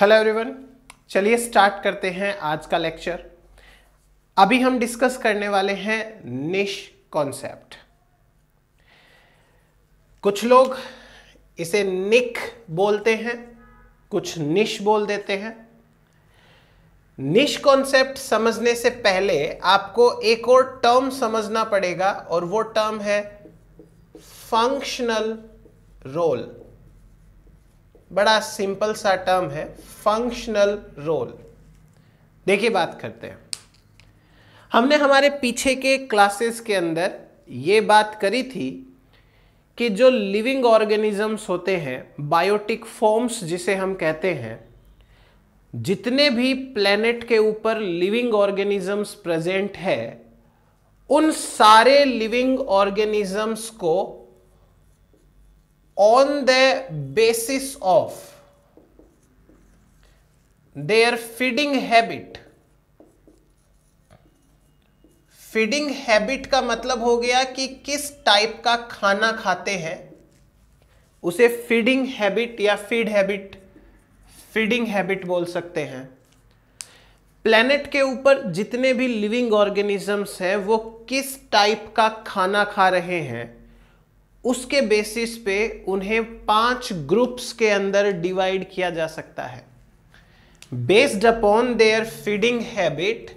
Hello everyone चलिए start करते हैं आज का लेक्चर अभी हम डिस्कस करने वाले हैं निश कॉन्सेप्ट कुछ लोग इसे निक बोलते हैं कुछ निश बोल देते हैं निश कॉन्सेप्ट समझने से पहले आपको एक और टर्म समझना पड़ेगा और वो टर्म है फंक्शनल रोल बड़ा सिंपल सा टर्म है फंक्शनल रोल देखिए बात करते हैं हमने हमारे पीछे के क्लासेस के अंदर ये बात करी थी कि जो लिविंग ऑर्गेनिजम्स होते हैं बायोटिक फॉर्म्स जिसे हम कहते हैं जितने भी प्लेनेट के ऊपर लिविंग ऑर्गेनिजम्स प्रेजेंट है उन सारे लिविंग ऑर्गेनिजम्स को on the basis of their feeding habit feeding habit का मतलब हो गया कि किस टाइप का खाना खाते हैं उसे फीडिंग हैबिट या फीड हैबिट फीडिंग हैबिट बोल सकते हैं प्लैनेट के ऊपर जितने भी लिविंग ऑर्गेनिजम्स हैं वो किस टाइप का खाना खा रहे हैं उसके बेसिस पे उन्हें पांच ग्रुप्स के अंदर डिवाइड किया जा सकता है based upon their feeding habit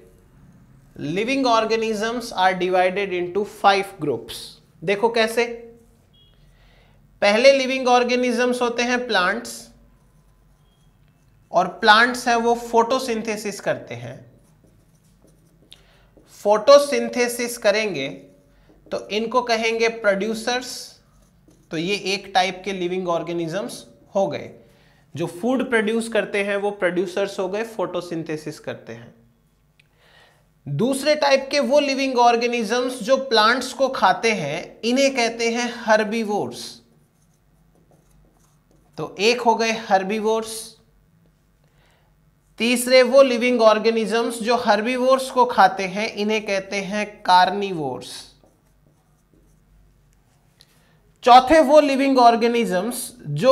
living organisms are divided into five groups देखो कैसे पहले लिविंग ऑर्गेनिजम्स होते हैं प्लांट्स और प्लांट्स हैं वो फोटोसिंथेसिस करते हैं फोटोसिंथेसिस करेंगे तो इनको कहेंगे प्रोड्यूसर्स तो ये एक टाइप के लिविंग ऑर्गेनिजम्स हो गए जो फूड प्रोड्यूस करते हैं वो प्रोड्यूसर्स हो गए फोटोसिंथेसिस करते हैं दूसरे टाइप के वो लिविंग ऑर्गेनिजम्स जो प्लांट्स को खाते हैं इन्हें कहते हैं हर्बीवोर्स तो एक हो गए हर्बीवोर्स तीसरे वो लिविंग ऑर्गेनिजम्स जो हर्बीवोर्स को खाते हैं इन्हें कहते हैं कार्निवोर्स चौथे वो लिविंग ऑर्गेनिजम्स जो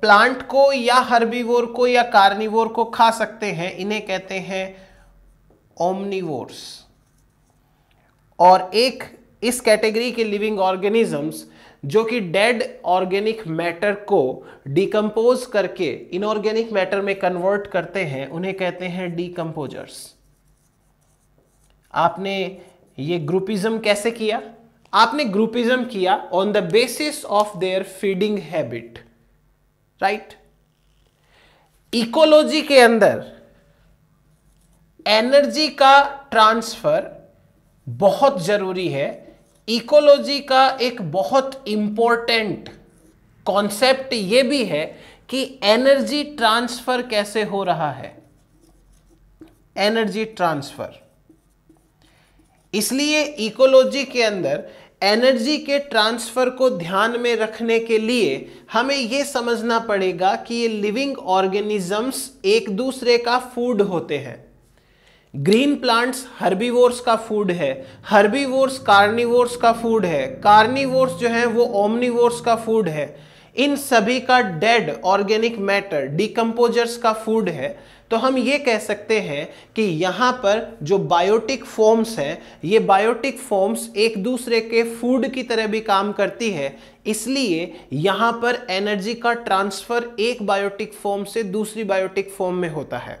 प्लांट को या हर्बीवोर को या कार्निवोर को खा सकते हैं इन्हें कहते हैं ओमनीवोर्स और एक इस कैटेगरी के लिविंग ऑर्गेनिजम्स जो कि डेड ऑर्गेनिक मैटर को डिकम्पोज करके इनऑर्गेनिक मैटर में कन्वर्ट करते हैं उन्हें कहते हैं डीकम्पोजर्स आपने ये ग्रुपिज्म कैसे किया आपने ग्रुपिज्म किया on the basis of their feeding habit right ecology के अंदर एनर्जी का ट्रांसफर बहुत जरूरी है इकोलॉजी का एक बहुत इंपॉर्टेंट कॉन्सेप्ट यह भी है कि एनर्जी ट्रांसफर कैसे हो रहा है एनर्जी ट्रांसफर इसलिए इकोलॉजी के अंदर एनर्जी के ट्रांसफ़र को ध्यान में रखने के लिए हमें यह समझना पड़ेगा कि ये लिविंग ऑर्गेनिजम्स एक दूसरे का फूड होते हैं ग्रीन प्लांट्स हर्बीवोर्स का फूड है हर्बीवोर्स कार्निवोर्स का फूड है कार्निवोर्स जो है वो ओमनीवोर्स का फूड है इन सभी का डेड ऑर्गेनिक मैटर डिकम्पोजर्स का फूड है तो हम ये कह सकते हैं कि यहाँ पर जो बायोटिक फॉर्म्स है ये बायोटिक फॉर्म्स एक दूसरे के फूड की तरह भी काम करती है इसलिए यहाँ पर एनर्जी का ट्रांसफ़र एक बायोटिक फॉर्म से दूसरी बायोटिक फॉर्म में होता है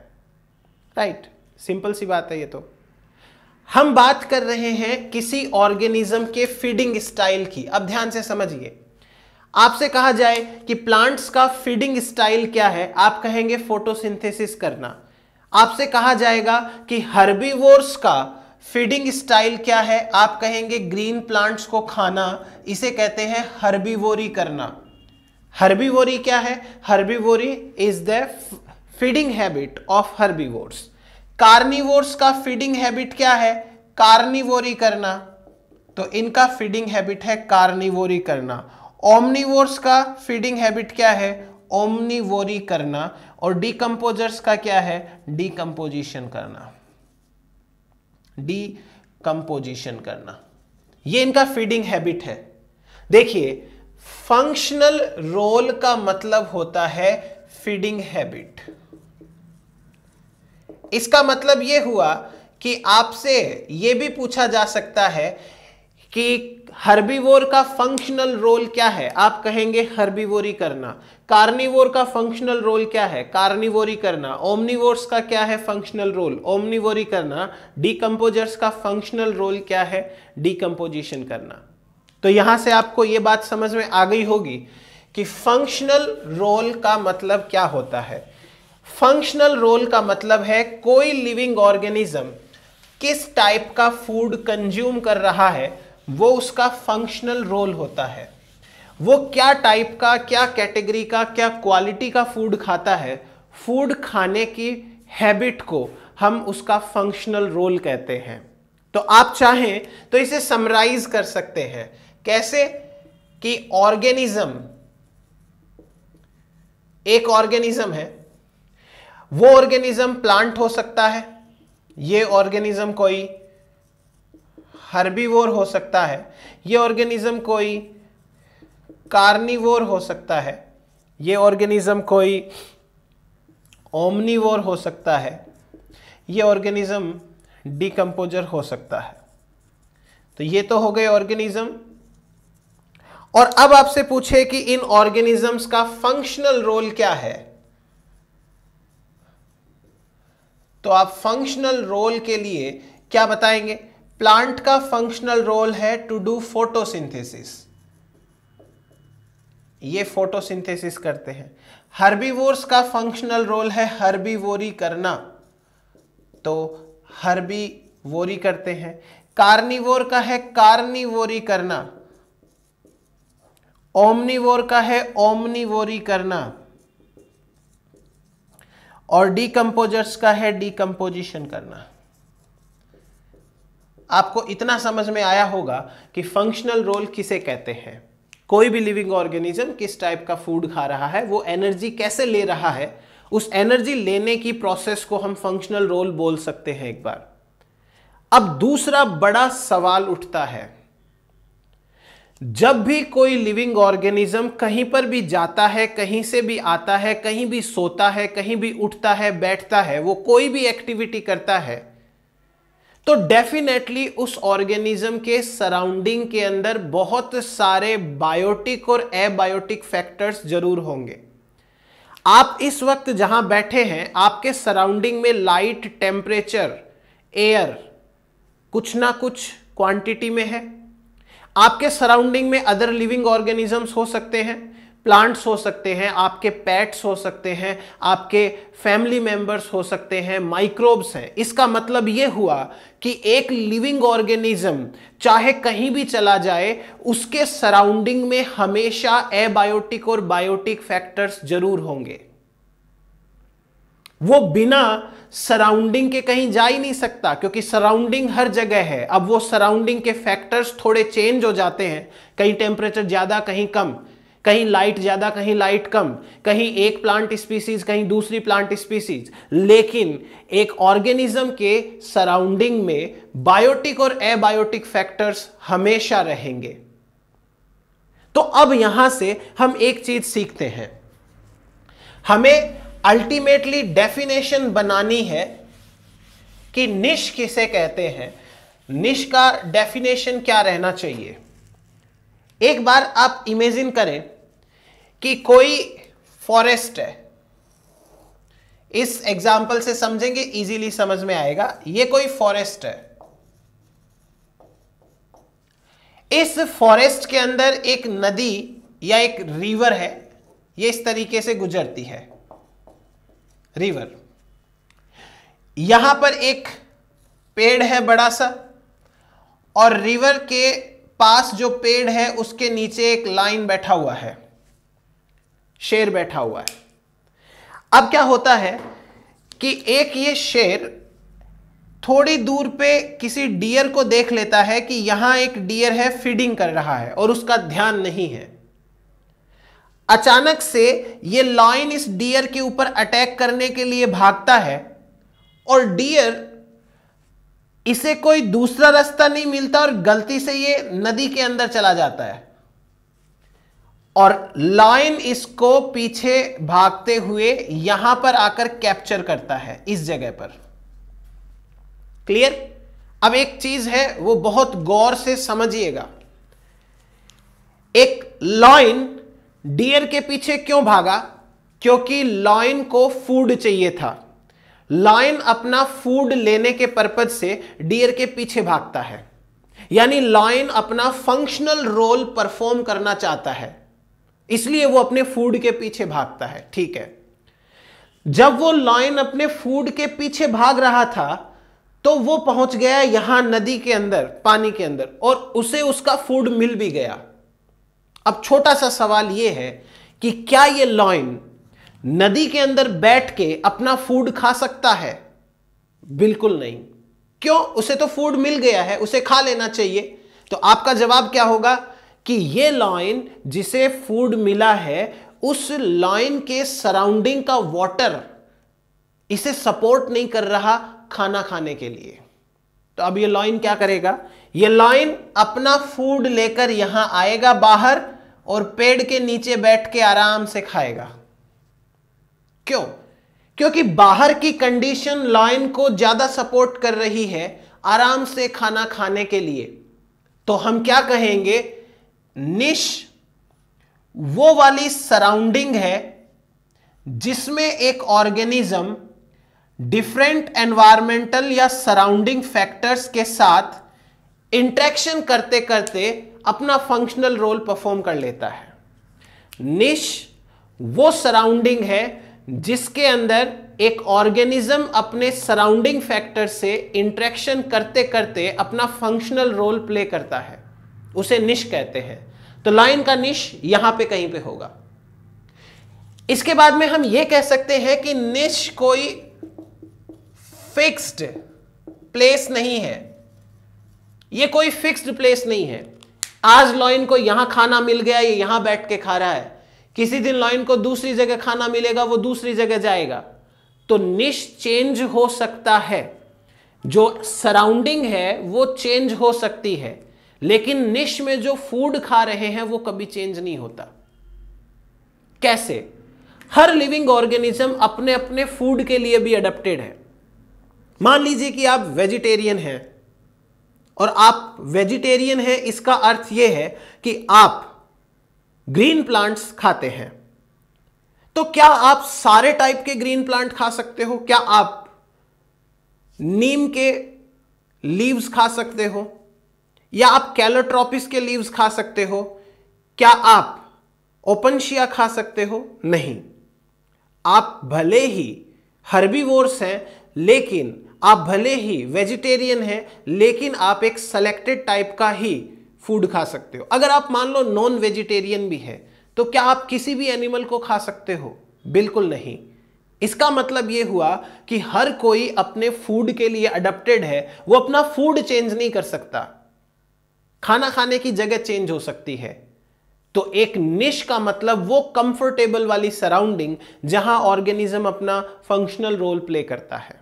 राइट सिंपल सी बात है ये तो हम बात कर रहे हैं किसी ऑर्गेनिज्म के फीडिंग स्टाइल की अब ध्यान से समझिए आपसे कहा जाए कि प्लांट्स का फीडिंग स्टाइल क्या है आप कहेंगे फोटोसिंथेसिस करना आपसे कहा जाएगा कि हर्बीवोर्स का फीडिंग स्टाइल क्या है आप कहेंगे ग्रीन प्लांट्स को खाना इसे कहते हैं हर्बीवोरी करना हर्बीवोरी क्या है herbivory is the feeding habit of herbivores carnivores का फीडिंग हैबिट क्या है कार्निवोरी करना तो इनका फीडिंग हैबिट है कार्निवोरी करना ओमनीवोर्स का फीडिंग हैबिट क्या है ओमनीवोरी करना और डीकम्पोजर्स का क्या है डीकम्पोजिशन करना डीकम्पोजिशन करना ये इनका फीडिंग हैबिट है देखिए फंक्शनल रोल का मतलब होता है फीडिंग हैबिट इसका मतलब यह हुआ कि आपसे यह भी पूछा जा सकता है कि हर्बीवोर का फंक्शनल रोल क्या है आप कहेंगे हर्बीवोरी करना कार्निवोर का फंक्शनल रोल क्या है कार्निवोरी करना ओमनिवोर्स का क्या है फंक्शनल रोल ओमनिवोरी करना डीकम्पोजर्स का फंक्शनल रोल क्या है डीकम्पोजिशन करना तो यहां से आपको ये बात समझ में आ गई होगी कि फंक्शनल रोल का मतलब क्या होता है फंक्शनल रोल का मतलब है कोई लिविंग ऑर्गेनिज्म किस टाइप का फूड कंज्यूम कर रहा है वो उसका फंक्शनल रोल होता है वो क्या टाइप का क्या कैटेगरी का क्या क्वालिटी का फूड खाता है फूड खाने की हैबिट को हम उसका फंक्शनल रोल कहते हैं तो आप चाहें तो इसे समराइज कर सकते हैं कैसे कि ऑर्गेनिज्म एक ऑर्गेनिज्म है वो ऑर्गेनिज्म प्लांट हो सकता है ये ऑर्गेनिज्म कोई हर्बीवोर हो सकता है ये ऑर्गेनिज्म कोई कार्निवोर हो सकता है ये ऑर्गेनिज्म कोई ओमनीवोर हो सकता है ये ऑर्गेनिज्म डिकम्पोजर हो सकता है तो ये तो हो गए ऑर्गेनिज्म और अब आपसे पूछे कि इन ऑर्गेनिजम्स का फंक्शनल रोल क्या है तो आप फंक्शनल रोल के लिए क्या बताएंगे प्लांट का फंक्शनल रोल है टू डू फोटोसिंथेसिस ये फोटोसिंथेसिस करते हैं हर्बीवोर्स का फंक्शनल रोल है हर्बीवोरी करना तो हर्बीवोरी करते हैं कार्निवोर का है कार्निवोरी करना ओमनीवोर का है ओमनीवोरी करना और डीकम्पोजर्स का है डीकम्पोजिशन करना आपको इतना समझ में आया होगा कि फंक्शनल रोल किसे कहते हैं कोई भी लिविंग ऑर्गेनिज्म किस टाइप का फूड खा रहा है वो एनर्जी कैसे ले रहा है उस एनर्जी लेने की प्रोसेस को हम फंक्शनल रोल बोल सकते हैं एक बार अब दूसरा बड़ा सवाल उठता है जब भी कोई लिविंग ऑर्गेनिज्म कहीं पर भी जाता है कहीं से भी आता है कहीं भी सोता है कहीं भी उठता है बैठता है वो कोई भी एक्टिविटी करता है तो डेफिनेटली उस ऑर्गेनिज्म के सराउंडिंग के अंदर बहुत सारे बायोटिक और एबायोटिक फैक्टर्स जरूर होंगे आप इस वक्त जहां बैठे हैं आपके सराउंडिंग में लाइट टेम्परेचर एयर कुछ ना कुछ क्वांटिटी में है आपके सराउंडिंग में अदर लिविंग ऑर्गेनिजम्स हो सकते हैं प्लांट्स हो सकते हैं आपके पैट्स हो सकते हैं आपके फैमिली मेंबर्स हो सकते हैं माइक्रोब्स हैं इसका मतलब ये हुआ कि एक लिविंग ऑर्गेनिज्म चाहे कहीं भी चला जाए उसके सराउंडिंग में हमेशा एबायोटिक और बायोटिक फैक्टर्स जरूर होंगे वो बिना सराउंडिंग के कहीं जा ही नहीं सकता क्योंकि सराउंडिंग हर जगह है अब वो सराउंडिंग के फैक्टर्स थोड़े चेंज हो जाते हैं कहीं टेम्परेचर ज़्यादा कहीं कम कहीं लाइट ज़्यादा कहीं लाइट कम कहीं एक प्लांट स्पीसीज कहीं दूसरी प्लांट स्पीसीज लेकिन एक ऑर्गेनिज्म के सराउंडिंग में बायोटिक और एबायोटिक फैक्टर्स हमेशा रहेंगे तो अब यहां से हम एक चीज सीखते हैं हमें अल्टीमेटली डेफिनेशन बनानी है कि निश किसे कहते हैं निश का डेफिनेशन क्या रहना चाहिए एक बार आप इमेजिन करें कि कोई फॉरेस्ट है इस एग्जाम्पल से समझेंगे इजीली समझ में आएगा ये कोई फॉरेस्ट है इस फॉरेस्ट के अंदर एक नदी या एक रिवर है ये इस तरीके से गुजरती है रिवर यहां पर एक पेड़ है बड़ा सा और रिवर के पास जो पेड़ है उसके नीचे एक लाइन बैठा हुआ है शेर बैठा हुआ है अब क्या होता है कि एक ये शेर थोड़ी दूर पे किसी डियर को देख लेता है कि यहां एक डियर है फीडिंग कर रहा है और उसका ध्यान नहीं है अचानक से ये लाइन इस डियर के ऊपर अटैक करने के लिए भागता है और डियर इसे कोई दूसरा रास्ता नहीं मिलता और गलती से ये नदी के अंदर चला जाता है और लाइन इसको पीछे भागते हुए यहां पर आकर कैप्चर करता है इस जगह पर क्लियर अब एक चीज है वो बहुत गौर से समझिएगा एक लॉइन डियर के पीछे क्यों भागा क्योंकि लॉइन को फूड चाहिए था लॉइन अपना फूड लेने के पर्पज से डियर के पीछे भागता है यानी लॉइन अपना फंक्शनल रोल परफॉर्म करना चाहता है इसलिए वो अपने फूड के पीछे भागता है ठीक है जब वो लॉयन अपने फूड के पीछे भाग रहा था तो वो पहुंच गया यहां नदी के अंदर पानी के अंदर और उसे उसका फूड मिल भी गया अब छोटा सा सवाल ये है कि क्या ये लॉयन नदी के अंदर बैठ के अपना फूड खा सकता है बिल्कुल नहीं क्यों उसे तो फूड मिल गया है उसे खा लेना चाहिए तो आपका जवाब क्या होगा कि ये लॉइन जिसे फूड मिला है उस लॉइन के सराउंडिंग का वाटर इसे सपोर्ट नहीं कर रहा खाना खाने के लिए तो अब ये लॉइन क्या करेगा ये लॉइन अपना फूड लेकर यहां आएगा बाहर और पेड़ के नीचे बैठ के आराम से खाएगा क्यों क्योंकि बाहर की कंडीशन लॉइन को ज्यादा सपोर्ट कर रही है आराम से खाना खाने के लिए तो हम क्या कहेंगे निश वो वाली सराउंडिंग है जिसमें एक ऑर्गेनिज्म डिफरेंट एनवायरमेंटल या सराउंडिंग फैक्टर्स के साथ इंट्रैक्शन करते करते अपना फंक्शनल रोल परफॉर्म कर लेता है निश वो सराउंडिंग है जिसके अंदर एक ऑर्गेनिज्म अपने सराउंडिंग फैक्टर से इंट्रैक्शन करते करते अपना फंक्शनल रोल प्ले करता है उसे निश कहते हैं तो लाइन का निश यहां पे कहीं पे होगा इसके बाद में हम यह कह सकते हैं कि निश कोई फिक्स्ड प्लेस नहीं है यह कोई फिक्स्ड प्लेस नहीं है आज लॉइन को यहां खाना मिल गया ये यहां बैठ के खा रहा है किसी दिन लॉइन को दूसरी जगह खाना मिलेगा वो दूसरी जगह जाएगा तो निश चेंज हो सकता है जो सराउंडिंग है वो चेंज हो सकती है लेकिन निश में जो फूड खा रहे हैं वो कभी चेंज नहीं होता कैसे हर लिविंग ऑर्गेनिज्म अपने अपने फूड के लिए भी अडेप्टेड है मान लीजिए कि आप वेजिटेरियन हैं और आप वेजिटेरियन हैं इसका अर्थ यह है कि आप ग्रीन प्लांट्स खाते हैं तो क्या आप सारे टाइप के ग्रीन प्लांट खा सकते हो क्या आप नीम के लीव्स खा सकते हो या आप कैलोट्रॉपिस के लीव्स खा सकते हो क्या आप ओपनशिया खा सकते हो नहीं आप भले ही हर्बीवोर्स हैं लेकिन आप भले ही वेजिटेरियन हैं लेकिन आप एक सेलेक्टेड टाइप का ही फूड खा सकते हो अगर आप मान लो नॉन वेजिटेरियन भी है तो क्या आप किसी भी एनिमल को खा सकते हो बिल्कुल नहीं इसका मतलब ये हुआ कि हर कोई अपने फूड के लिए अडप्टेड है वो अपना फूड चेंज नहीं कर सकता खाना खाने की जगह चेंज हो सकती है तो एक निश का मतलब वो कंफर्टेबल वाली सराउंडिंग जहां ऑर्गेनिज्म अपना फंक्शनल रोल प्ले करता है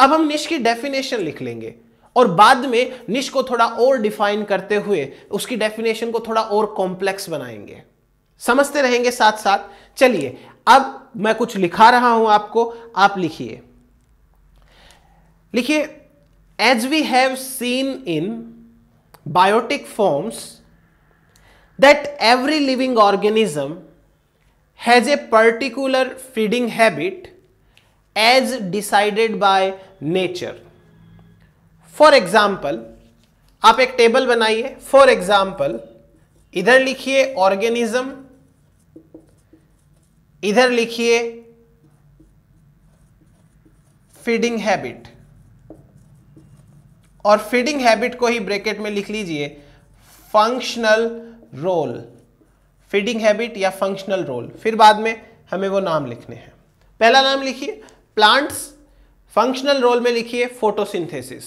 अब हम निश की डेफिनेशन लिख लेंगे और बाद में निश को थोड़ा और डिफाइन करते हुए उसकी डेफिनेशन को थोड़ा और कॉम्प्लेक्स बनाएंगे समझते रहेंगे साथ साथ चलिए अब मैं कुछ लिखा रहा हूं आपको आप लिखिए लिखिए as we have seen in biotic forms that every living organism has a particular feeding habit as decided by nature. For example, आप एक टेबल बनाइए फॉर एग्जाम्पल इधर लिखिए ऑर्गेनिज्म इधर लिखिए फीडिंग हैबिट और फीडिंग हैबिट को ही ब्रैकेट में लिख लीजिए फंक्शनल रोल फीडिंग हैबिट या फंक्शनल रोल फिर बाद में हमें वो नाम लिखने हैं पहला नाम लिखिए प्लांट्स फंक्शनल रोल में लिखिए फोटोसिंथेसिस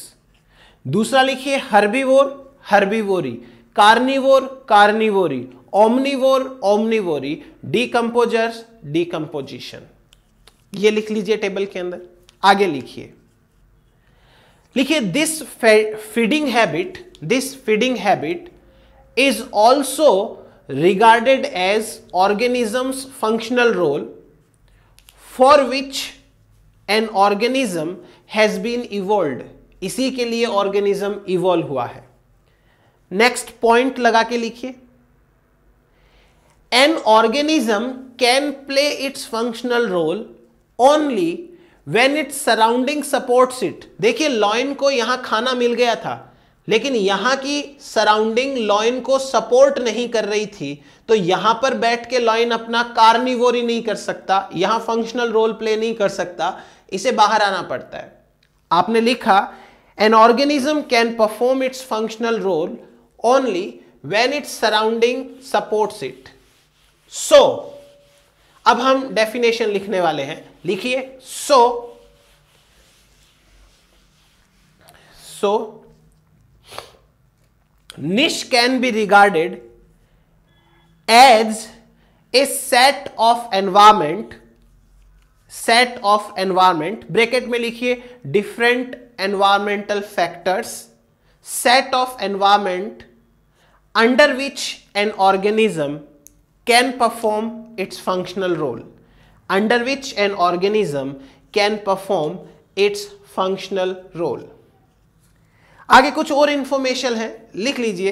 दूसरा लिखिए herbivore herbivory carnivore carnivory omnivore omnivory decomposers decomposition ये लिख लीजिए टेबल के अंदर आगे लिखिए लिखिए this feeding habit this feeding habit is also regarded as organisms functional role for which an organism has been evolve इसी के लिए ऑर्गेनिज्म इवोल्व हुआ है नेक्स्ट पॉइंट लगा के लिखिए an organism can play its functional role only when it surrounding support it देखिए lion को यहां खाना मिल गया था लेकिन यहां की सराउंडिंग लॉइन को सपोर्ट नहीं कर रही थी तो यहां पर बैठ के लॉइन अपना कार्निवोरी नहीं कर सकता यहां फंक्शनल रोल प्ले नहीं कर सकता इसे बाहर आना पड़ता है आपने लिखा an organism can perform its functional role only when its surrounding supports it So, अब हम डेफिनेशन लिखने वाले हैं लिखिए so so niche can be regarded as a set of environment set of environment bracket में लिखिए different environmental factors set of environment under which an organism can perform its functional role under which an organism can perform its functional role आगे कुछ और information है लिख लीजिए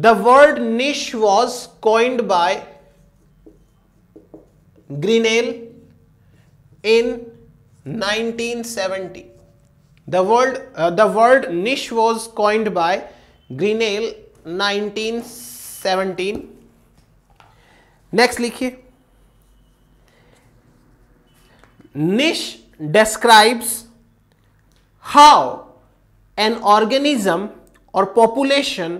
the word niche was coined by Grinnell in 1970 the word uh, the word niche was coined by Grinnell 1917 next लिखिए niche describes how an organism or population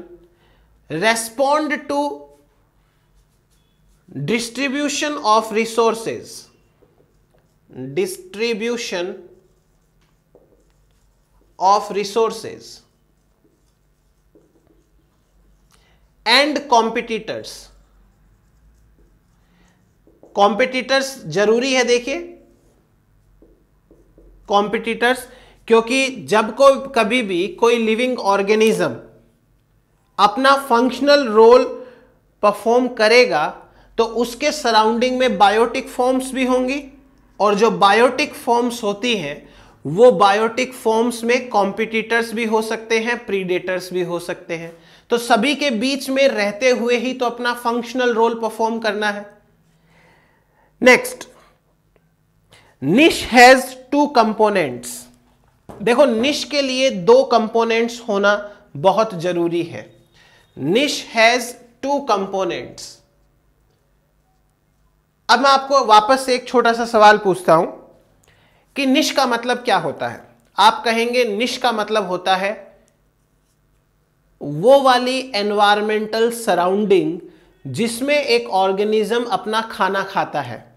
respond to distribution of resources distribution of resources and competitors competitors जरूरी है देखिए competitors क्योंकि जब को कभी भी कोई लिविंग ऑर्गेनिज्म अपना फंक्शनल रोल परफॉर्म करेगा तो उसके सराउंडिंग में बायोटिक फॉर्म्स भी होंगी और जो बायोटिक फॉर्म्स होती हैं वो बायोटिक फॉर्म्स में कॉम्पिटिटर्स भी हो सकते हैं प्रीडेटर्स भी हो सकते हैं तो सभी के बीच में रहते हुए ही तो अपना फंक्शनल रोल परफॉर्म करना है नेक्स्ट निश हैज टू कंपोनेंट्स देखो निश के लिए दो कंपोनेंट्स होना बहुत जरूरी है निश हैज टू कंपोनेंट्स अब मैं आपको वापस से एक छोटा सा सवाल पूछता हूं कि निश का मतलब क्या होता है आप कहेंगे निश का मतलब होता है वो वाली एनवायरमेंटल सराउंडिंग जिसमें एक ऑर्गेनिज्म अपना खाना खाता है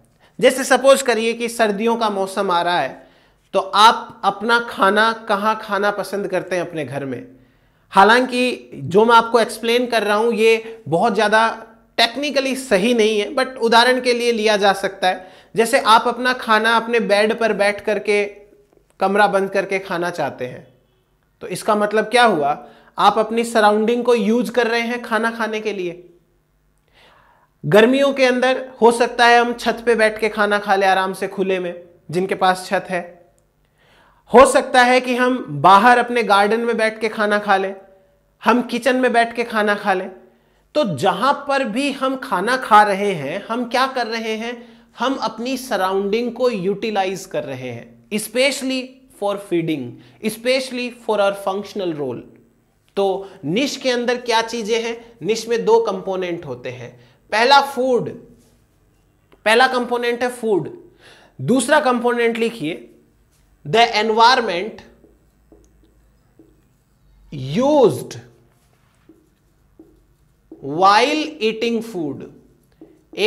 जैसे सपोज करिए कि सर्दियों का मौसम आ रहा है तो आप अपना खाना कहाँ खाना पसंद करते हैं अपने घर में हालांकि जो मैं आपको एक्सप्लेन कर रहा हूँ ये बहुत ज़्यादा टेक्निकली सही नहीं है बट उदाहरण के लिए लिया जा सकता है जैसे आप अपना खाना अपने बेड पर बैठ करके कमरा बंद करके खाना चाहते हैं तो इसका मतलब क्या हुआ आप अपनी सराउंडिंग को यूज कर रहे हैं खाना खाने के लिए गर्मियों के अंदर हो सकता है हम छत पे बैठ के खाना खा ले आराम से खुले में जिनके पास छत है हो सकता है कि हम बाहर अपने गार्डन में बैठ के खाना खा लें हम किचन में बैठ के खाना खा लें तो जहां पर भी हम खाना खा रहे हैं हम क्या कर रहे हैं हम अपनी सराउंडिंग को यूटिलाइज कर रहे हैं specially for feeding specially for our functional role तो निश के अंदर क्या चीजें हैं निश में दो कंपोनेंट होते हैं पहला फूड पहला कंपोनेंट है फूड दूसरा कंपोनेंट लिखिए the environment used while eating food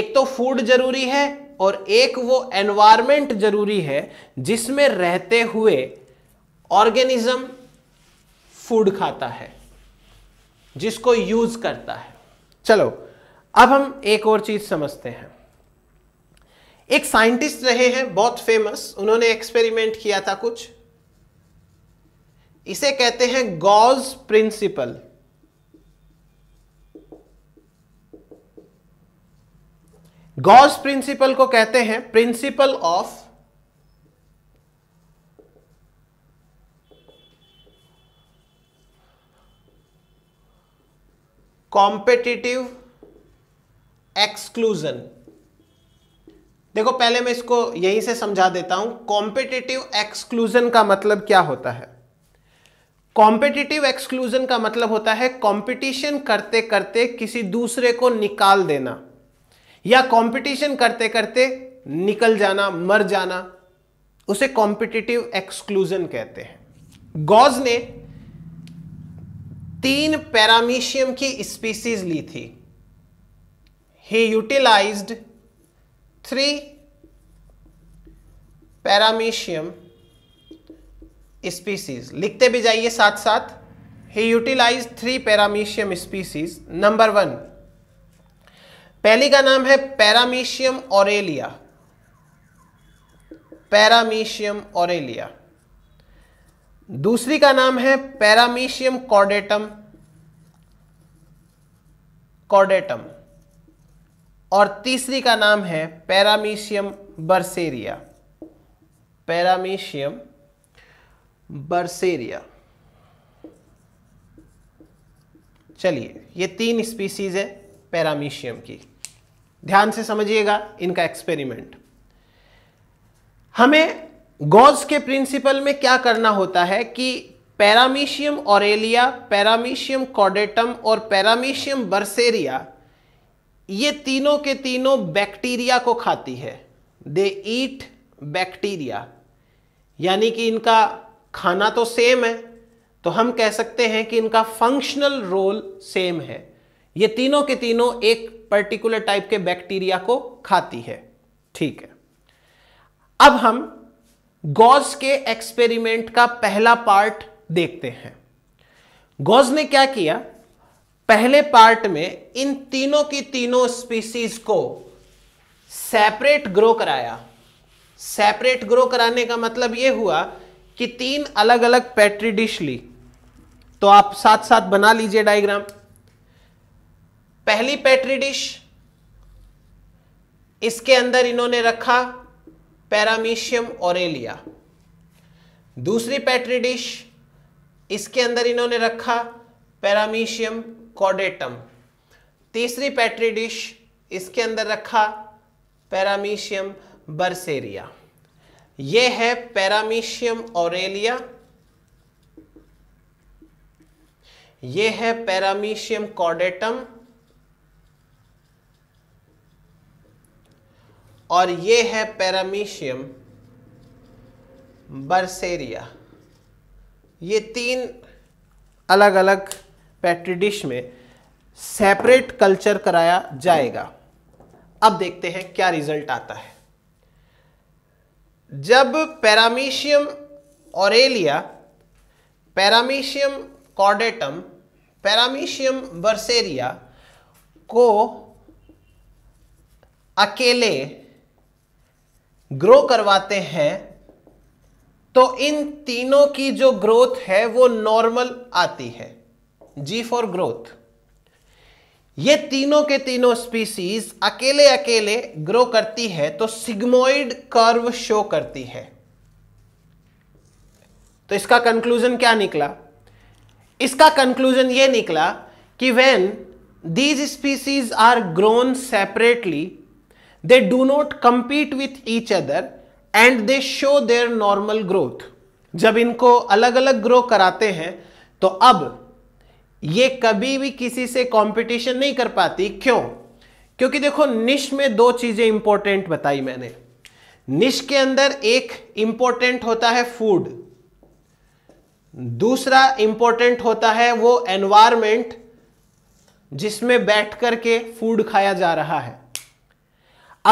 एक तो फूड जरूरी है और एक वो एनवायरमेंट जरूरी है जिसमें रहते हुए ऑर्गेनिज्म फूड खाता है जिसको यूज करता है चलो अब हम एक और चीज समझते हैं एक साइंटिस्ट रहे हैं बहुत फेमस उन्होंने एक्सपेरिमेंट किया था कुछ इसे कहते हैं गॉज प्रिंसिपल गॉज प्रिंसिपल को कहते हैं प्रिंसिपल ऑफ कॉम्पिटिटिव एक्सक्लूजन देखो पहले मैं इसको यहीं से समझा देता हूं कॉम्पिटिटिव एक्सक्लूजन का मतलब क्या होता है कॉम्पिटिटिव एक्सक्लूजन का मतलब होता है कॉम्पिटिशन करते करते किसी दूसरे को निकाल देना या कॉम्पिटिशन करते करते निकल जाना मर जाना उसे कॉम्पिटिटिव एक्सक्लूजन कहते हैं गॉज ने तीन पैरामीशियम की स्पीसीज ली थी he utilized three paramecium species लिखते भी जाइए साथ साथ ही utilize three paramecium species number one पहली का नाम है पैरामीशियम ओरेलिया पैरामीशियम ओरेलिया दूसरी का नाम है पैरामीशियम कॉर्डेटम कॉर्डेटम और तीसरी का नाम है पैरामीशियम बर्सेरिया पैरामीशियम बर्सेरिया चलिए ये तीन स्पीसीज है पैरामीशियम की ध्यान से समझिएगा इनका एक्सपेरिमेंट हमें गॉज के प्रिंसिपल में क्या करना होता है कि पैरामीशियम ऑरेलिया पैरामीशियम कॉडेटम और पैरामीशियम बर्सेरिया ये तीनों के तीनों बैक्टीरिया को खाती है दे ईट बैक्टीरिया यानी कि इनका खाना तो सेम है तो हम कह सकते हैं कि इनका फंक्शनल रोल सेम है ये तीनों के तीनों एक पर्टिकुलर टाइप के बैक्टीरिया को खाती है ठीक है अब हम गॉज के एक्सपेरिमेंट का पहला पार्ट देखते हैं गॉज ने क्या किया पहले पार्ट में इन तीनों की तीनों स्पीसीज को सेपरेट ग्रो कराया सेपरेट ग्रो कराने का मतलब यह हुआ कि तीन अलग अलग पैट्री डिश ली तो आप साथ साथ बना लीजिए डायग्राम पहली पैट्री डिश इसके अंदर इन्होंने रखा पैरामीशियम ओरेलिया दूसरी पैट्री डिश इसके अंदर इन्होंने रखा पैरामीशियम कॉडेटम तीसरी पैट्री डिश इसके अंदर रखा पैरामीशियम बर्सेरिया ये है पैरामीशियम ऑरेलिया ये है पैरामीशियम कॉडेटम और ये है पैरामीशियम बर्सेरिया ये तीन अलग अलग पेट्री डिश में सेपरेट कल्चर कराया जाएगा अब देखते हैं क्या रिजल्ट आता है जब paramecium aurelia paramecium caudatum paramecium bursaria को अकेले ग्रो करवाते हैं तो इन तीनों की जो ग्रोथ है वो नॉर्मल आती है जी फॉर ग्रोथ ये तीनों के तीनों स्पीसीज अकेले अकेले ग्रो करती है तो सिग्मोइड कर्व शो करती है तो इसका कंक्लूजन क्या निकला इसका कंक्लूजन ये निकला कि when these species are grown separately they do not compete with each other and they show their normal growth जब इनको अलग अलग ग्रो कराते हैं तो अब ये कभी भी किसी से कंपटीशन नहीं कर पाती क्यों क्योंकि देखो निश में दो चीजें इंपॉर्टेंट बताई मैंने निश के अंदर एक इंपॉर्टेंट होता है फूड दूसरा इंपॉर्टेंट होता है वो एनवायरमेंट जिसमें बैठ करके फूड खाया जा रहा है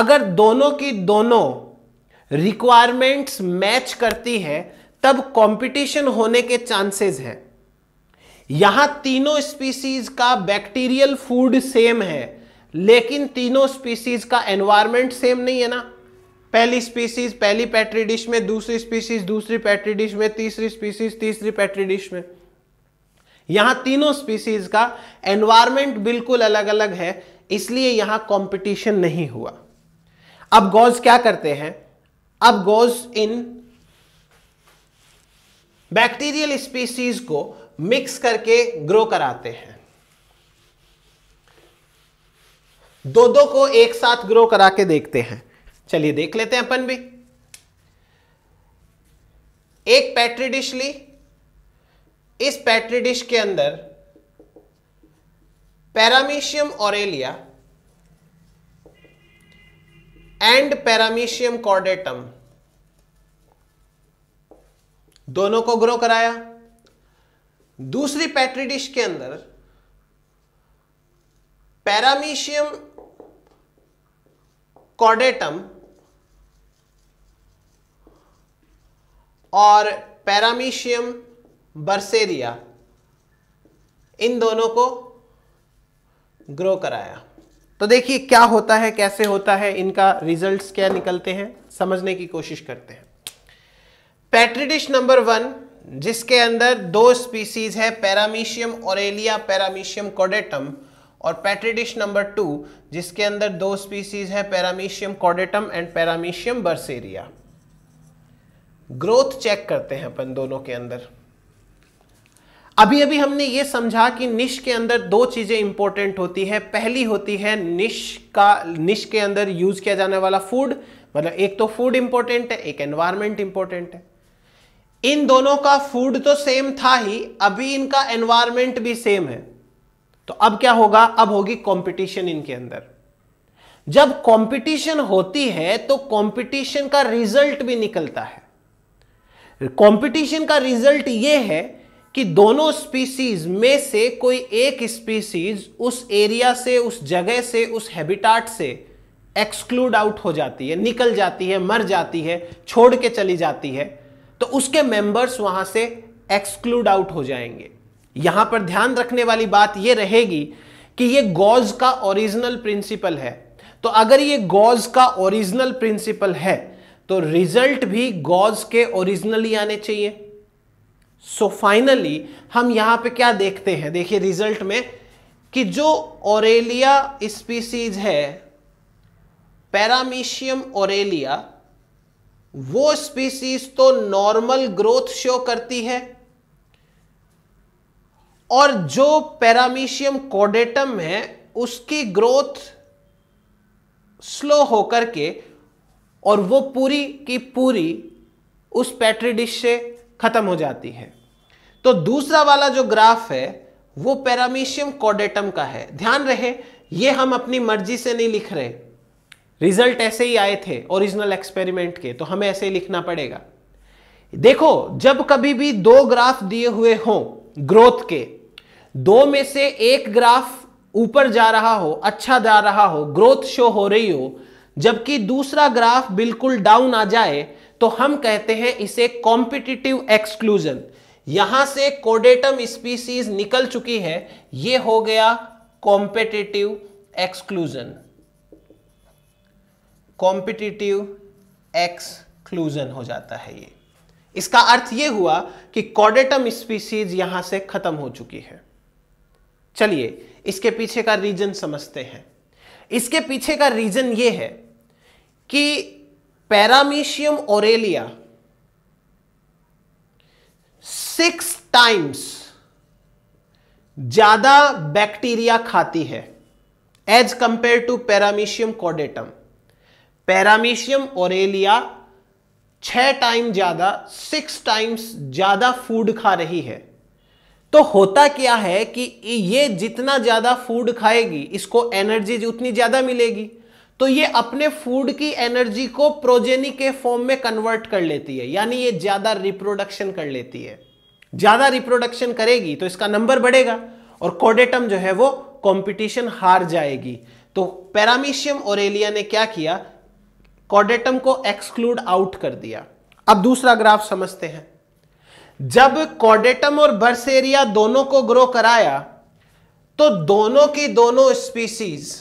अगर दोनों की दोनों रिक्वायरमेंट्स मैच करती है तब कंपटीशन होने के चांसेस हैं यहां तीनों स्पीसीज का बैक्टीरियल फूड सेम है लेकिन तीनों स्पीसीज का एनवायरमेंट सेम नहीं है ना पहली स्पीसीज पहली पैट्री डिश में दूसरी स्पीसीज दूसरी पैट्री डिश में तीसरी स्पीसीज तीसरी पैट्री डिश में यहां तीनों स्पीसीज का एनवायरमेंट बिल्कुल अलग अलग है इसलिए यहां कंपटीशन नहीं हुआ अब गॉज क्या करते हैं अब गॉज इन बैक्टीरियल स्पीसीज को मिक्स करके ग्रो कराते हैं दो दो को एक साथ ग्रो करा के देखते हैं चलिए देख लेते हैं अपन भी एक पैट्री डिश ली इस पैट्री डिश के अंदर paramecium aurelia and paramecium caudatum दोनों को ग्रो कराया दूसरी पैट्री डिश के अंदर पैरामीशियम कॉडेटम और पैरामीशियम बर्सेरिया इन दोनों को ग्रो कराया तो देखिए क्या होता है कैसे होता है इनका रिजल्ट्स क्या निकलते हैं समझने की कोशिश करते हैं पैट्रीडिश नंबर वन जिसके अंदर दो स्पीसीज है पैरामीशियम ओरेलिया पैरामीशियम कोडेटम और पैट्रीडिश नंबर टू जिसके अंदर दो स्पीसीज है paramecium caudatum and paramecium bursaria growth check करते हैं अपन दोनों के अंदर अभी अभी हमने ये समझा कि निश के अंदर दो चीज़ें इंपॉर्टेंट होती है पहली होती है निश का निश के अंदर यूज़ किया जाने वाला फूड मतलब एक तो फूड इंपॉर्टेंट है एक एनवायरमेंट इंपॉर्टेंट है इन दोनों का फूड तो सेम था ही अभी इनका एनवायरमेंट भी सेम है तो अब क्या होगा अब होगी कंपटीशन इनके अंदर जब कंपटीशन होती है तो कंपटीशन का रिजल्ट भी निकलता है कंपटीशन का रिजल्ट यह है कि दोनों स्पीसीज में से कोई एक स्पीसीज उस एरिया से उस जगह से उस हैबिटाट से एक्सक्लूड आउट हो जाती है निकल जाती है मर जाती है छोड़ के चली जाती है तो उसके मेंबर्स वहां से एक्सक्लूड आउट हो जाएंगे यहां पर ध्यान रखने वाली बात यह रहेगी कि यह गॉज का ओरिजिनल प्रिंसिपल है तो अगर यह गॉज का ओरिजिनल प्रिंसिपल है तो रिजल्ट भी गॉज के ओरिजिनली आने चाहिए सो so फाइनली हम यहां पे क्या देखते हैं देखिए रिजल्ट में कि जो ओरेलिया स्पीसीज है पैरामीशियम ओरेलिया वो स्पीसीज तो नॉर्मल ग्रोथ शो करती है और जो पैरामीशियम कोडेटम है उसकी ग्रोथ स्लो होकर के और वो पूरी की पूरी उस पैट्रीडिश से खत्म हो जाती है तो दूसरा वाला जो ग्राफ है वो पैरामीशियम कोडेटम का है ध्यान रहे ये हम अपनी मर्जी से नहीं लिख रहे रिजल्ट ऐसे ही आए थे ओरिजिनल एक्सपेरिमेंट के तो हमें ऐसे ही लिखना पड़ेगा देखो जब कभी भी दो ग्राफ दिए हुए हों ग्रोथ के दो में से एक ग्राफ ऊपर जा रहा हो अच्छा जा रहा हो ग्रोथ शो हो रही हो जबकि दूसरा ग्राफ बिल्कुल डाउन आ जाए तो हम कहते हैं इसे कॉम्पिटिटिव एक्सक्लूजन यहां से कोडेटम स्पीसीज निकल चुकी है ये हो गया कॉम्पिटिटिव एक्सक्लूजन कॉम्पिटिटिव एक्सक्लूजन हो जाता है ये इसका अर्थ यह हुआ कि कॉडेटम स्पीसीज यहां से खत्म हो चुकी है चलिए इसके पीछे का रीजन समझते हैं इसके पीछे का रीजन यह है कि पैरामीशियम ओरेलिया सिक्स टाइम्स ज्यादा बैक्टीरिया खाती है as compare to paramecium caudatum paramecium aurelia छह टाइम ज़्यादा सिक्स टाइम्स ज़्यादा फूड खा रही है तो होता क्या है कि ये जितना ज़्यादा फूड खाएगी इसको एनर्जी उतनी ज़्यादा मिलेगी तो ये अपने फूड की एनर्जी को प्रोजेनी के फॉर्म में कन्वर्ट कर लेती है यानी ये ज़्यादा रिप्रोडक्शन कर लेती है ज़्यादा रिप्रोडक्शन करेगी तो इसका नंबर बढ़ेगा और कोडेटम जो है वो कंपटीशन हार जाएगी तो पैरामीशियम ओरेलिया ने क्या किया कॉडेटम को एक्सक्लूड आउट कर दिया अब दूसरा ग्राफ समझते हैं जब कॉडेटम और बर्सेरिया दोनों को ग्रो कराया तो दोनों की दोनों स्पीसीज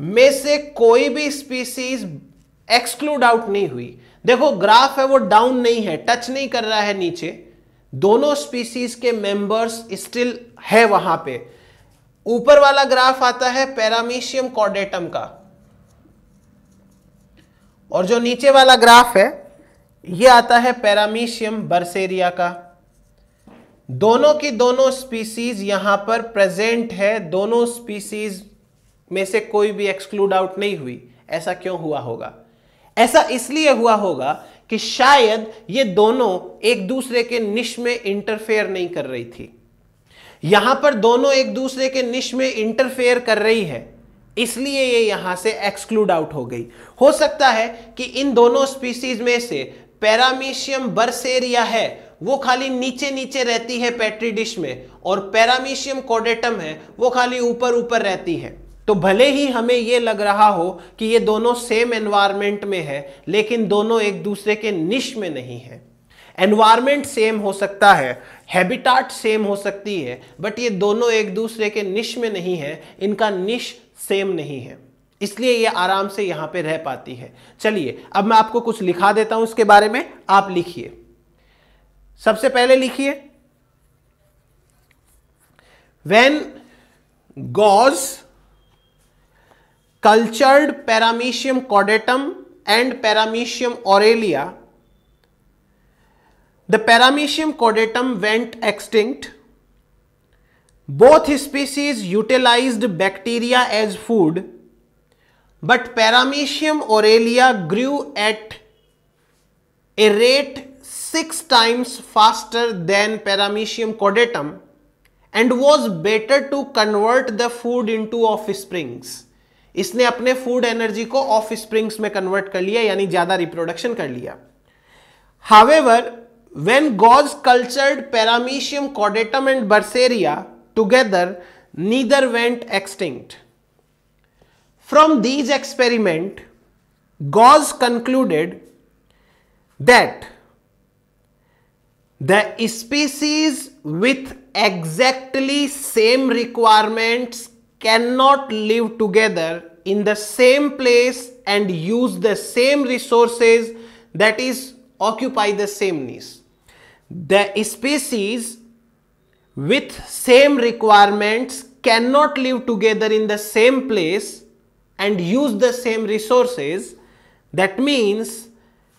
में से कोई भी स्पीसीज एक्सक्लूड आउट नहीं हुई देखो ग्राफ है वो डाउन नहीं है टच नहीं कर रहा है नीचे दोनों स्पीसीज के मेंबर्स स्टिल है वहां पे ऊपर वाला ग्राफ आता है पैरामीशियम कॉडेटम का और जो नीचे वाला ग्राफ है ये आता है पैरामीशियम बर्सेरिया का दोनों की दोनों स्पीसीज यहां पर प्रेजेंट है दोनों स्पीसीज में से कोई भी एक्सक्लूड आउट नहीं हुई ऐसा क्यों हुआ होगा ऐसा इसलिए हुआ होगा कि शायद ये दोनों एक दूसरे के निश में इंटरफेयर नहीं कर रही थी यहां पर दोनों एक दूसरे के निश में इंटरफेयर कर रही है इसलिए ये यहां से एक्सक्लूड आउट हो गई हो सकता है कि इन दोनों स्पीसीज में से पैरामीशियम बर्सेरिया है वो खाली नीचे नीचे रहती है पेट्री डिश में और पैरामीशियम कोडेटम है वो खाली ऊपर ऊपर रहती है तो भले ही हमें ये लग रहा हो कि ये दोनों सेम एनवायरमेंट में है लेकिन दोनों एक दूसरे के निश में नहीं है एनवायरमेंट सेम हो सकता है हैबिटाट सेम हो सकती है बट ये दोनों एक दूसरे के निश में नहीं है इनका निश सेम नहीं है इसलिए ये आराम से यहां पे रह पाती है चलिए अब मैं आपको कुछ लिखा देता हूं इसके बारे में आप लिखिए सबसे पहले लिखिए when Gause cultured paramecium caudatum and paramecium aurelia the paramecium caudatum went extinct Both species utilized bacteria as food, but Paramecium aurelia grew at a rate six times faster than Paramecium caudatum and was better to convert the food into offsprings. इसने अपने food energy को offsprings में convert कर लिया यानी ज्यादा reproduction कर लिया however when Gauss cultured Paramecium caudatum and Bursaria, together neither went extinct. From these experiment, Gauss concluded that the species with exactly same requirements cannot live together in the same place and use the same resources that is occupy the same niche. The species with same requirements cannot live together in the same place and use the same resources, that means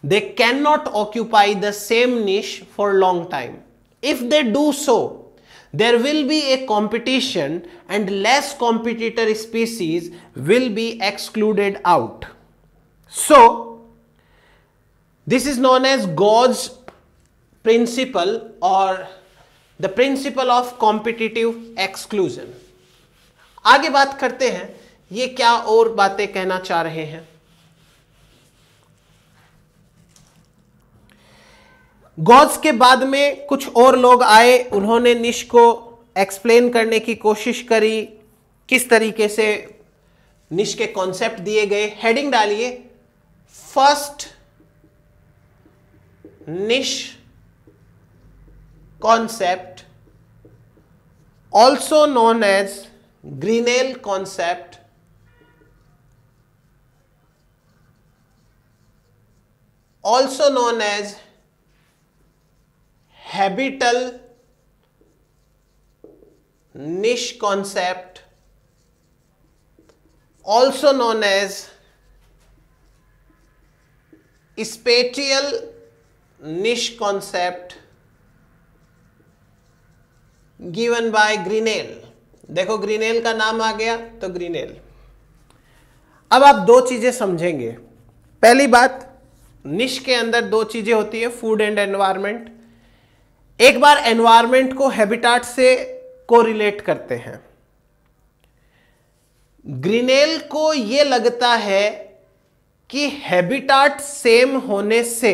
they cannot occupy the same niche for long time. If they do so, there will be a competition and less competitor species will be excluded out. So, this is known as God's principle or the principle of competitive exclusion आगे बात करते हैं ये क्या और बातें कहना चाह रहे हैं गॉड्स के बाद में कुछ और लोग आए उन्होंने निश को एक्सप्लेन करने की कोशिश करी किस तरीके से निश के कॉन्सेप्ट दिए गए हेडिंग डालिए फर्स्ट निश concept also known as Grinnell concept also known as habital niche concept also known as spatial niche concept given by Grinnell देखो ग्रीनेल का नाम आ गया तो ग्रीनेल अब आप दो चीजें समझेंगे पहली बात निश के अंदर दो चीजें होती है फूड एंड एनवायरमेंट एक बार एनवायरमेंट को हैबिटाट से कोरिलेट करते हैं ग्रीनेल को यह लगता है कि हैबिटाट सेम होने से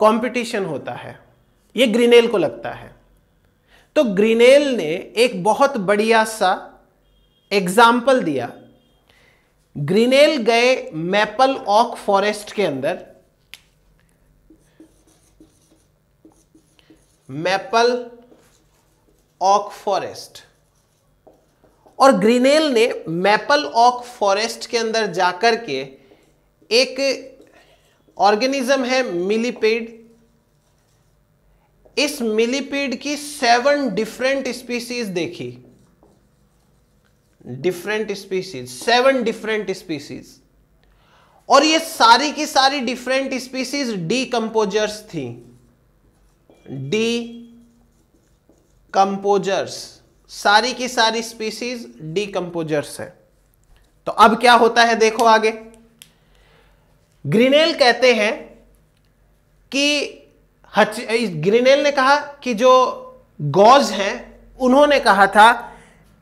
कंपटीशन होता है ये ग्रीनेल को लगता है तो ग्रीनेल ने एक बहुत बढ़िया सा एग्जाम्पल दिया ग्रीनेल गए मैपल ऑक फॉरेस्ट के अंदर मैपल ऑक फॉरेस्ट और ग्रीनेल ने मैपल ऑक फॉरेस्ट के अंदर जाकर के एक ऑर्गेनिज्म है मिलीपेड इस मिलीपीड की सेवन डिफरेंट स्पीसीज देखी different species seven different species और ये सारी की सारी डिफरेंट स्पीसीज डी कंपोजर्स थी डी कंपोजर्स सारी की सारी स्पीसीज डी कंपोजर्स है तो अब क्या होता है देखो आगे ग्रीनेल कहते हैं कि हच ग्रीनेल ने कहा कि जो गॉज हैं उन्होंने कहा था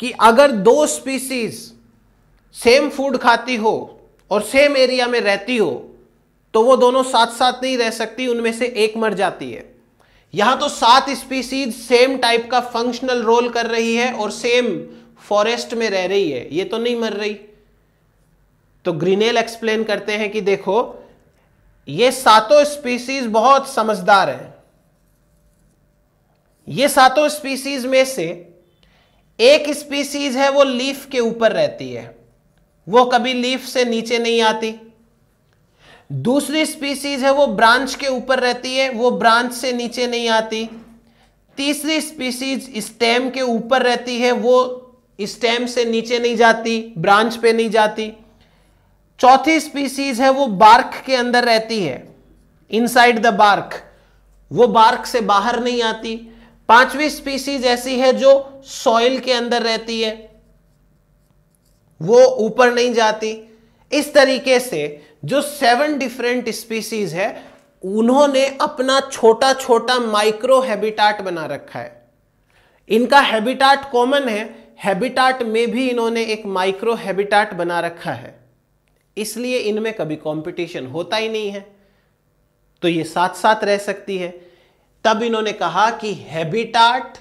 कि अगर दो स्पीसीज सेम फूड खाती हो और सेम एरिया में रहती हो तो वो दोनों साथ साथ नहीं रह सकती उनमें से एक मर जाती है यहां तो सात स्पीसीज सेम टाइप का फंक्शनल रोल कर रही है और सेम फॉरेस्ट में रह रही है ये तो नहीं मर रही तो ग्रीनेल एक्सप्लेन करते हैं कि देखो ये सातों स्पीसीज बहुत समझदार हैं ये सातों स्पीसीज में से एक स्पीसीज है वो लीफ के ऊपर रहती है वो कभी लीफ से नीचे नहीं आती दूसरी स्पीसीज है वो ब्रांच के ऊपर रहती है वो ब्रांच से नीचे नहीं आती तीसरी स्पीसीज स्टेम के ऊपर रहती है वो स्टेम से नीचे नहीं जाती ब्रांच पे नहीं जाती चौथी स्पीसीज है वो बार्क के अंदर रहती है इनसाइड द बार्क वो बार्क से बाहर नहीं आती पांचवी स्पीसीज ऐसी है जो सॉइल के अंदर रहती है वो ऊपर नहीं जाती इस तरीके से जो सेवन डिफरेंट स्पीसीज है उन्होंने अपना छोटा छोटा माइक्रो हैबिटाट बना रखा है इनका हैबिटाट कॉमन है हैबिटाट में भी इन्होंने एक माइक्रो हैबिटाट बना रखा है इसलिए इनमें कभी कंपटीशन होता ही नहीं है तो ये साथ साथ रह सकती है तब इन्होंने कहा कि हैबिटाट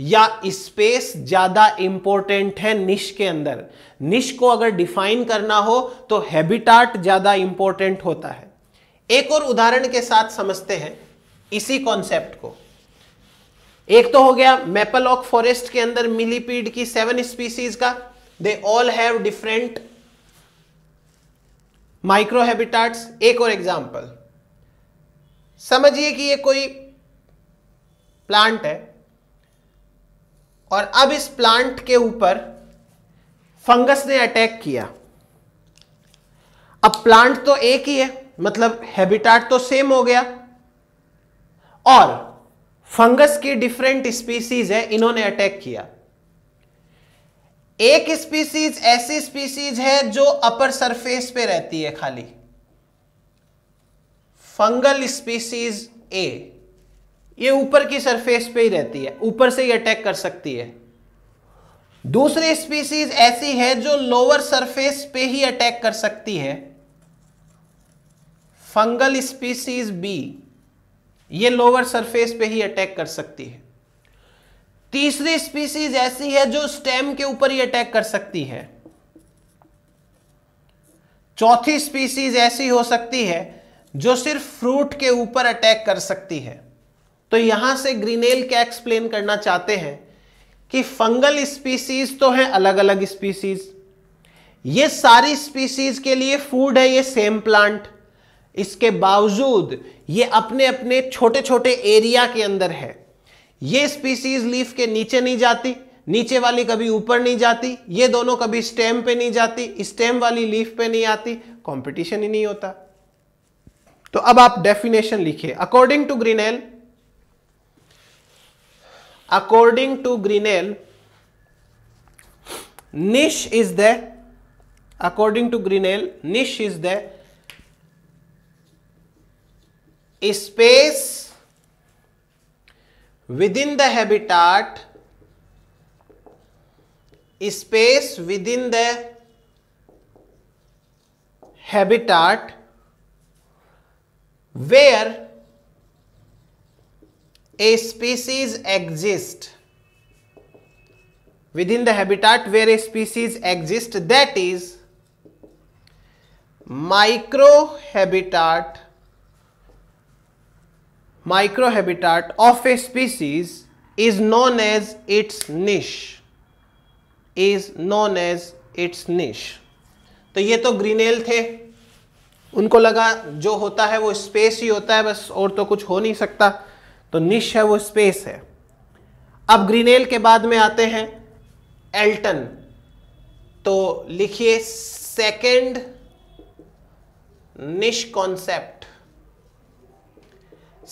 या स्पेस ज्यादा इंपॉर्टेंट है निश के अंदर निश को अगर डिफाइन करना हो तो हैबिटाट ज्यादा इंपॉर्टेंट होता है एक और उदाहरण के साथ समझते हैं इसी कॉन्सेप्ट को एक तो हो गया ऑक फॉरेस्ट के अंदर मिलीपीड की सेवन स्पीसीज का they all have different micro habitats एक और एग्जाम्पल समझिए कि ये कोई प्लांट है और अब इस प्लांट के ऊपर फंगस ने अटैक किया अब प्लांट तो एक ही है मतलब हैबिटाट तो सेम हो गया और फंगस की डिफरेंट स्पीसीज है इन्होंने अटैक किया एक स्पीसीज ऐसी स्पीसीज है जो अपर सरफेस पे रहती है खाली फंगल स्पीसीज ए ये ऊपर की सरफेस पे ही रहती है ऊपर से ही अटैक कर सकती है दूसरी स्पीसीज ऐसी है जो लोअर सरफेस पे ही अटैक कर सकती है फंगल स्पीसीज बी ये लोअर सरफेस पे ही अटैक कर सकती है तीसरी स्पीसीज ऐसी है जो स्टेम के ऊपर ही अटैक कर सकती है चौथी स्पीसीज ऐसी हो सकती है जो सिर्फ फ्रूट के ऊपर अटैक कर सकती है तो यहां से ग्रीनेल क्या एक्सप्लेन करना चाहते हैं कि फंगल स्पीसीज तो है अलग अलग स्पीसीज ये सारी स्पीसीज के लिए फूड है ये सेम प्लांट इसके बावजूद ये अपने अपने छोटे छोटे एरिया के अंदर है ये स्पीसीज लीफ के नीचे नहीं जाती नीचे वाली कभी ऊपर नहीं जाती ये दोनों कभी स्टेम पे नहीं जाती स्टेम वाली लीफ पे नहीं आती कंपटीशन ही नहीं होता तो अब आप डेफिनेशन लिखिए according to Grinnell according to Grinnell niche is the according to Grinnell niche is the space within the habitat space within the habitat where a species exists within the habitat where a species exists that is microhabitat microhabitat of a species is known as its niche is known as its niche तो ये तो ग्रीनेल थे उनको लगा जो होता है वो स्पेस ही होता है बस और तो कुछ हो नहीं सकता तो निश है वो स्पेस है अब ग्रीनेल के बाद में आते हैं एल्टन तो लिखिए सेकंड निश कॉन्सेप्ट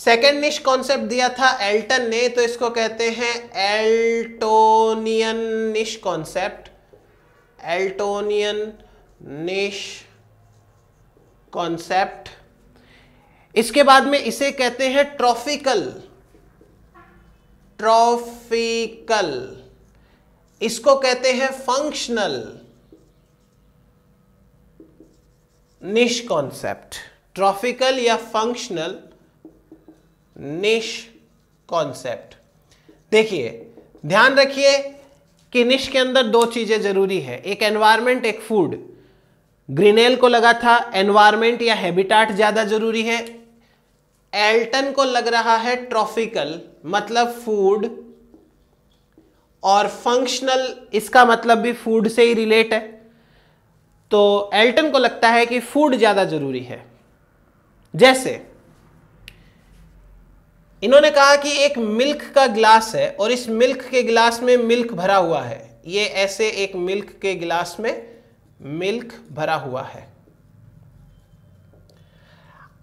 सेकेंड निश कॉन्सेप्ट दिया था एल्टन ने तो इसको कहते हैं एल्टोनियन निश कॉन्सेप्ट एल्टोनियन निश कॉन्सेप्ट इसके बाद में इसे कहते हैं ट्रॉफिकल ट्रॉफिकल इसको कहते हैं फंक्शनल निश कॉन्सेप्ट ट्रॉफिकल या फंक्शनल निश कॉन्सेप्ट देखिए ध्यान रखिए कि निश के अंदर दो चीज़ें जरूरी है एक एनवायरमेंट एक फूड ग्रीनेल को लगा था एनवायरमेंट या हैबिटाट ज़्यादा जरूरी है एल्टन को लग रहा है ट्रॉफिकल मतलब फूड और फंक्शनल इसका मतलब भी फूड से ही रिलेट है तो एल्टन को लगता है कि फूड ज़्यादा ज़रूरी है जैसे इन्होंने कहा कि एक मिल्क का गिलास है और इस मिल्क के गिलास में मिल्क भरा हुआ है ये ऐसे एक मिल्क के गिलास में मिल्क भरा हुआ है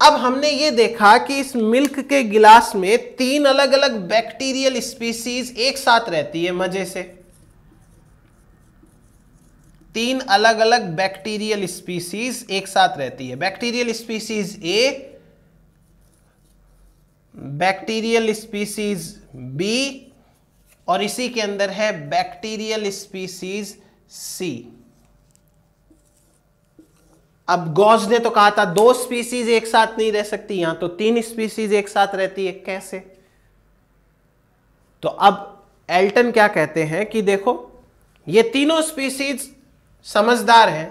अब हमने ये देखा कि इस मिल्क के गिलास में तीन अलग अलग बैक्टीरियल स्पीसीज एक साथ रहती है मजे से तीन अलग अलग बैक्टीरियल स्पीसीज एक साथ रहती है bacterial species A bacterial species B और इसी के अंदर है बैक्टीरियल स्पीसीज सी अब गॉज ने तो कहा था दो स्पीसीज एक साथ नहीं रह सकती यहां तो तीन स्पीसीज एक साथ रहती है कैसे तो अब एल्टन क्या कहते हैं कि देखो ये तीनों स्पीसीज समझदार हैं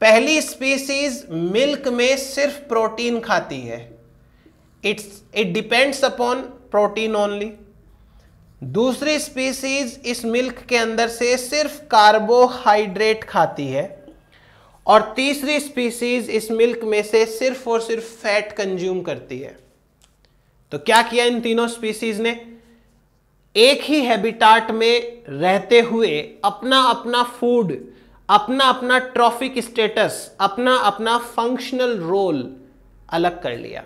पहली स्पीसीज मिल्क में सिर्फ प्रोटीन खाती है it's it depends upon protein only दूसरी स्पीसीज इस मिल्क के अंदर से सिर्फ कार्बोहाइड्रेट खाती है और तीसरी स्पीसीज इस मिल्क में से सिर्फ और सिर्फ फैट कंज्यूम करती है तो क्या किया इन तीनों स्पीसीज ने एक ही हैबिटाट में रहते हुए अपना अपना फूड अपना अपना ट्रॉफिक स्टेटस अपना अपना फंक्शनल रोल अलग कर लिया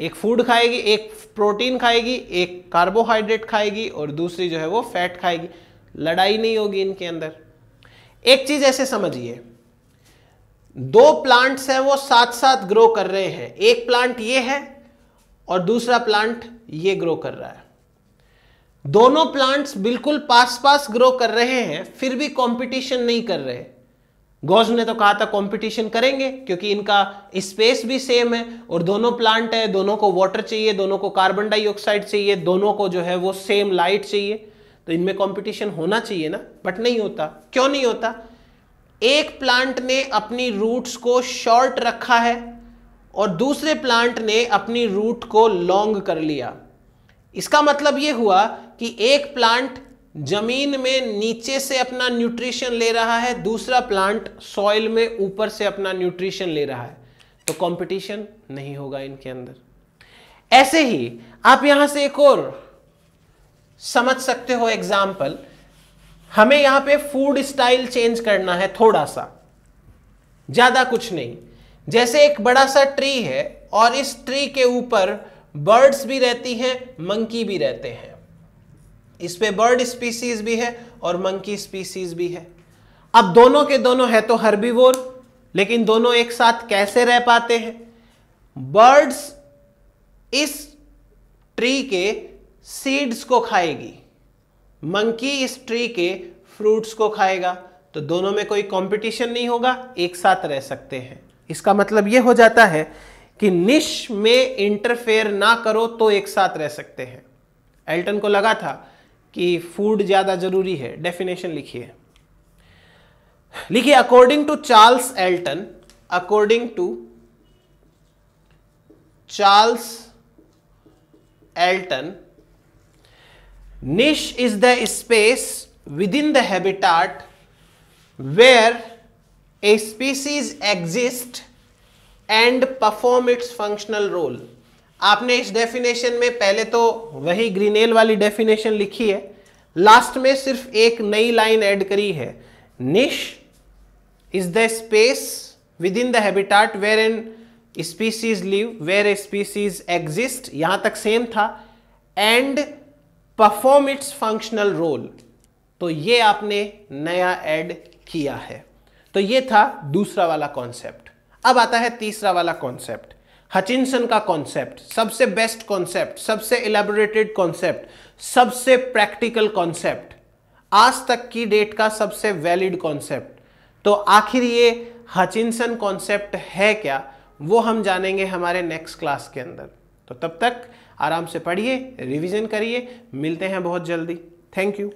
एक फूड खाएगी एक प्रोटीन खाएगी एक कार्बोहाइड्रेट खाएगी और दूसरी जो है वो फैट खाएगी लड़ाई नहीं होगी इनके अंदर एक चीज ऐसे समझिए दो प्लांट्स हैं वो साथ साथ ग्रो कर रहे हैं एक प्लांट ये है और दूसरा प्लांट ये ग्रो कर रहा है दोनों प्लांट्स बिल्कुल पास पास ग्रो कर रहे हैं फिर भी कंपटीशन नहीं कर रहे गौज ने तो कहा था कंपटीशन करेंगे क्योंकि इनका स्पेस भी सेम है और दोनों प्लांट है दोनों को वाटर चाहिए दोनों को कार्बन डाइऑक्साइड चाहिए दोनों को जो है वो सेम लाइट चाहिए तो इनमें कंपटीशन होना चाहिए ना बट नहीं होता क्यों नहीं होता एक प्लांट ने अपनी रूट्स को शॉर्ट रखा है और दूसरे प्लांट ने अपनी रूट को लॉन्ग कर लिया इसका मतलब ये हुआ कि एक प्लांट जमीन में नीचे से अपना न्यूट्रिशन ले रहा है दूसरा प्लांट सॉइल में ऊपर से अपना न्यूट्रिशन ले रहा है तो कंपटीशन नहीं होगा इनके अंदर ऐसे ही आप यहां से एक और समझ सकते हो एग्जाम्पल हमें यहां पे फूड स्टाइल चेंज करना है थोड़ा सा ज्यादा कुछ नहीं जैसे एक बड़ा सा ट्री है और इस ट्री के ऊपर बर्ड्स भी रहती हैं मंकी भी रहते हैं इस पे बर्ड स्पीसीज भी है और मंकी स्पीसीज भी है अब दोनों के दोनों है तो हर्बीवोर लेकिन दोनों एक साथ कैसे रह पाते हैं बर्ड्स इस ट्री के सीड्स को खाएगी मंकी इस ट्री के फ्रूट्स को खाएगा तो दोनों में कोई कंपटीशन नहीं होगा एक साथ रह सकते हैं इसका मतलब यह हो जाता है कि निश में इंटरफेयर ना करो तो एक साथ रह सकते हैं एल्टन को लगा था कि फूड ज्यादा जरूरी है डेफिनेशन लिखिए लिखिए according to Charles Elton according to Charles Elton niche is the space within the habitat where a species exist and perform its functional role आपने इस डेफिनेशन में पहले तो वही ग्रीनेल वाली डेफिनेशन लिखी है लास्ट में सिर्फ एक नई लाइन ऐड करी है niche is the space within the habitat where an species live a species exist यहां तक सेम था and perform its functional role तो ये आपने नया ऐड किया है तो ये था दूसरा वाला कॉन्सेप्ट अब आता है तीसरा वाला कॉन्सेप्ट हचिनसन का कॉन्सेप्ट सबसे बेस्ट कॉन्सेप्ट सबसे इलेबोरेटेड कॉन्सेप्ट सबसे प्रैक्टिकल कॉन्सेप्ट आज तक की डेट का सबसे वैलिड कॉन्सेप्ट तो आखिर ये हचिनसन कॉन्सेप्ट है क्या वो हम जानेंगे हमारे नेक्स्ट क्लास के अंदर तो तब तक आराम से पढ़िए रिवीजन करिए मिलते हैं बहुत जल्दी थैंक यू